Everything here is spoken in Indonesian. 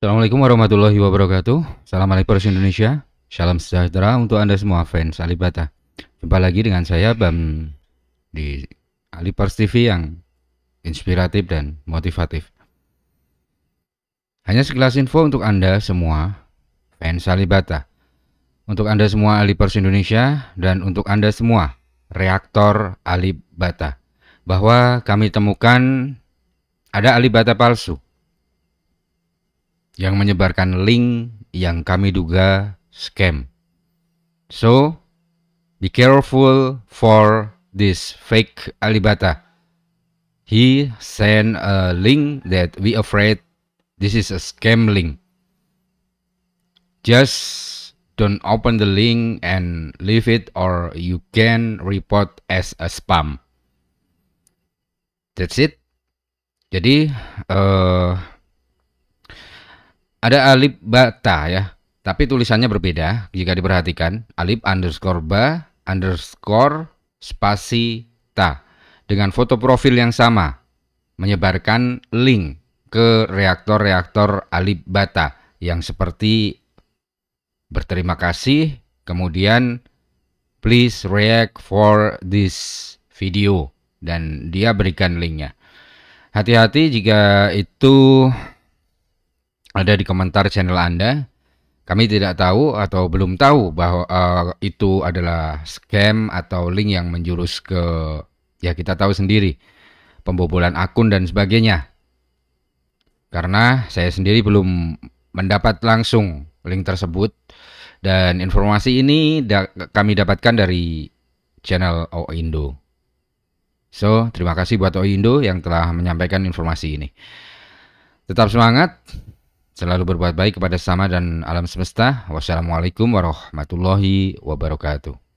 Assalamualaikum warahmatullahi wabarakatuh Salam Alipers Indonesia Salam sejahtera untuk Anda semua fans Alibata Jumpa lagi dengan saya Bam Di Alipers TV yang inspiratif dan motivatif Hanya sekilas info untuk Anda semua fans Alibata Untuk Anda semua Alipers Indonesia Dan untuk Anda semua reaktor Alibata Bahwa kami temukan ada Alibata palsu yang menyebarkan link yang kami duga scam. So, be careful for this fake Alibata. He sent a link that we afraid this is a scam link. Just don't open the link and leave it or you can report as a spam. That's it. Jadi uh, ada alif bata ya, tapi tulisannya berbeda jika diperhatikan. Alif underscore ba underscore spasi ta dengan foto profil yang sama menyebarkan link ke reaktor-reaktor alif bata yang seperti berterima kasih kemudian please react for this video dan dia berikan linknya hati-hati jika itu ada di komentar channel Anda. Kami tidak tahu atau belum tahu bahwa uh, itu adalah scam atau link yang menjurus ke ya kita tahu sendiri pembobolan akun dan sebagainya. Karena saya sendiri belum mendapat langsung link tersebut dan informasi ini da kami dapatkan dari channel Oindo. So, terima kasih buat Oindo yang telah menyampaikan informasi ini. Tetap semangat, Selalu berbuat baik kepada sama dan alam semesta. Wassalamualaikum warahmatullahi wabarakatuh.